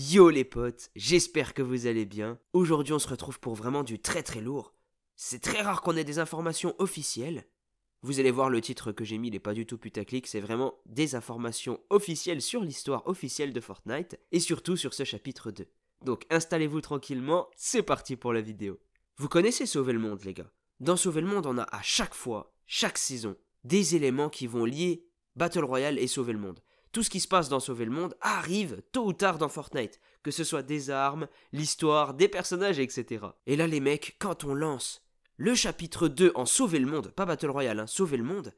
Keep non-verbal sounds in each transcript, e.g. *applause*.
Yo les potes, j'espère que vous allez bien. Aujourd'hui on se retrouve pour vraiment du très très lourd. C'est très rare qu'on ait des informations officielles. Vous allez voir le titre que j'ai mis, il n'est pas du tout putaclic, c'est vraiment des informations officielles sur l'histoire officielle de Fortnite et surtout sur ce chapitre 2. Donc installez-vous tranquillement, c'est parti pour la vidéo. Vous connaissez Sauver le Monde les gars. Dans Sauver le Monde on a à chaque fois, chaque saison, des éléments qui vont lier Battle Royale et Sauver le Monde. Tout ce qui se passe dans Sauver le Monde arrive tôt ou tard dans Fortnite, que ce soit des armes, l'histoire, des personnages, etc. Et là les mecs, quand on lance le chapitre 2 en Sauver le Monde, pas Battle Royale, hein, Sauver le Monde,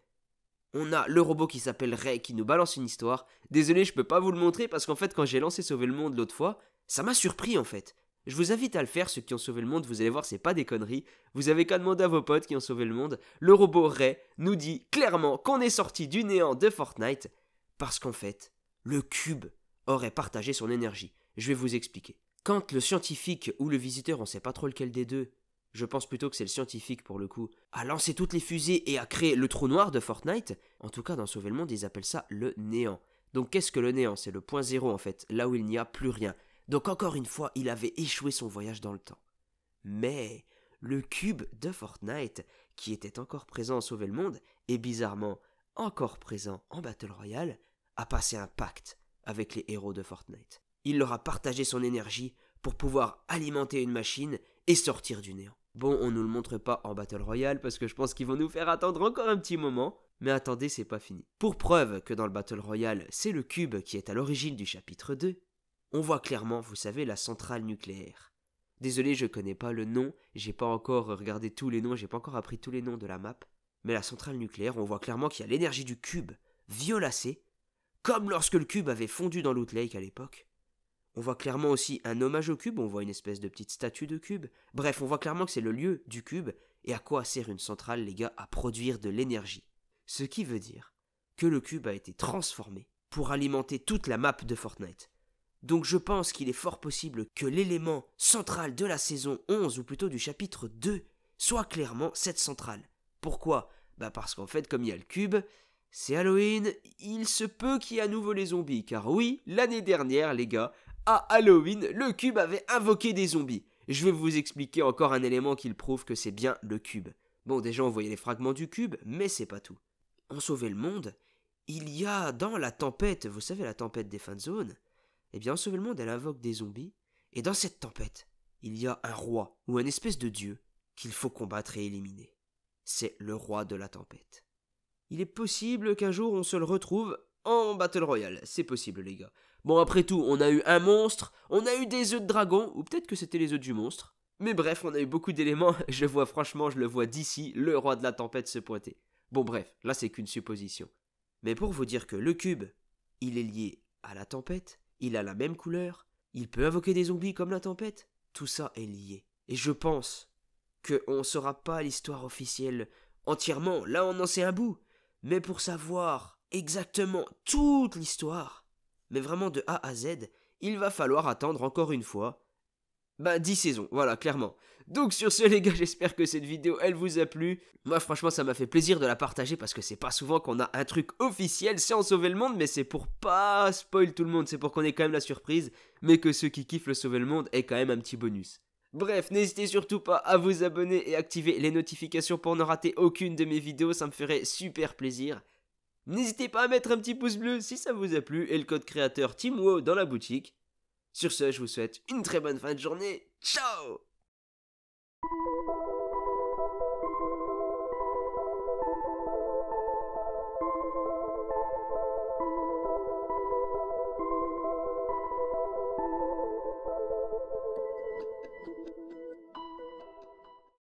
on a le robot qui s'appelle Ray qui nous balance une histoire. Désolé, je peux pas vous le montrer parce qu'en fait quand j'ai lancé Sauver le Monde l'autre fois, ça m'a surpris en fait. Je vous invite à le faire, ceux qui ont sauvé le monde, vous allez voir, c'est pas des conneries. Vous avez qu'à demander à vos potes qui ont sauvé le monde. Le robot Ray nous dit clairement qu'on est sorti du néant de Fortnite parce qu'en fait, le cube aurait partagé son énergie. Je vais vous expliquer. Quand le scientifique ou le visiteur, on sait pas trop lequel des deux, je pense plutôt que c'est le scientifique pour le coup, a lancé toutes les fusées et a créé le trou noir de Fortnite, en tout cas dans Sauver le Monde, ils appellent ça le néant. Donc qu'est-ce que le néant C'est le point zéro en fait, là où il n'y a plus rien. Donc encore une fois, il avait échoué son voyage dans le temps. Mais le cube de Fortnite, qui était encore présent en Sauver le Monde, et bizarrement encore présent en Battle Royale, a passé un pacte avec les héros de Fortnite. Il leur a partagé son énergie pour pouvoir alimenter une machine et sortir du néant. Bon, on nous le montre pas en Battle Royale parce que je pense qu'ils vont nous faire attendre encore un petit moment. Mais attendez, c'est pas fini. Pour preuve que dans le Battle Royale, c'est le cube qui est à l'origine du chapitre 2, on voit clairement, vous savez, la centrale nucléaire. Désolé, je connais pas le nom, j'ai pas encore regardé tous les noms, j'ai pas encore appris tous les noms de la map. Mais la centrale nucléaire, on voit clairement qu'il y a l'énergie du cube violacée comme lorsque le cube avait fondu dans l'Outlake à l'époque. On voit clairement aussi un hommage au cube, on voit une espèce de petite statue de cube. Bref, on voit clairement que c'est le lieu du cube et à quoi sert une centrale, les gars, à produire de l'énergie. Ce qui veut dire que le cube a été transformé pour alimenter toute la map de Fortnite. Donc je pense qu'il est fort possible que l'élément central de la saison 11, ou plutôt du chapitre 2, soit clairement cette centrale. Pourquoi Bah parce qu'en fait, comme il y a le cube, c'est Halloween, il se peut qu'il y ait à nouveau les zombies, car oui, l'année dernière, les gars, à Halloween, le cube avait invoqué des zombies. Je vais vous expliquer encore un élément qui prouve que c'est bien le cube. Bon, déjà on voyait les fragments du cube, mais c'est pas tout. En sauver le monde, il y a dans la tempête, vous savez la tempête des de zone eh bien en sauver le monde, elle invoque des zombies, et dans cette tempête, il y a un roi ou un espèce de dieu qu'il faut combattre et éliminer. C'est le roi de la tempête. Il est possible qu'un jour on se le retrouve en Battle Royale. C'est possible, les gars. Bon, après tout, on a eu un monstre, on a eu des œufs de dragon, ou peut-être que c'était les œufs du monstre. Mais bref, on a eu beaucoup d'éléments. *laughs* Je vois franchement, je le vois d'ici, le roi de la tempête se pointer. Bon, bref, là c'est qu'une supposition. Mais pour vous dire que le cube, il est lié à la tempête, il a la même couleur, il peut invoquer des zombies comme la tempête, tout ça est lié. Et je pense qu'on ne saura pas l'histoire officielle entièrement, là on en sait un bout, mais pour savoir exactement toute l'histoire, mais vraiment de A à Z, il va falloir attendre encore une fois. 10 bah, saisons, voilà, clairement. Donc sur ce *laughs* les gars, j'espère que cette vidéo, elle vous a plu. Moi franchement, ça m'a fait plaisir de la partager parce que c'est pas souvent qu'on a un truc officiel, c'est en sauver le monde, mais c'est pour pas spoil tout le monde, c'est pour qu'on ait quand même la surprise, mais que ceux qui kiffent le sauver le monde aient quand même un petit bonus. Bref, n'hésitez surtout pas à vous abonner et activer les notifications pour ne rater aucune de mes vidéos, ça me ferait super plaisir. N'hésitez pas à mettre un petit pouce bleu si ça vous a plu et le code créateur TIMWO dans la boutique. Sur ce, je vous souhaite une très bonne fin de journée. Ciao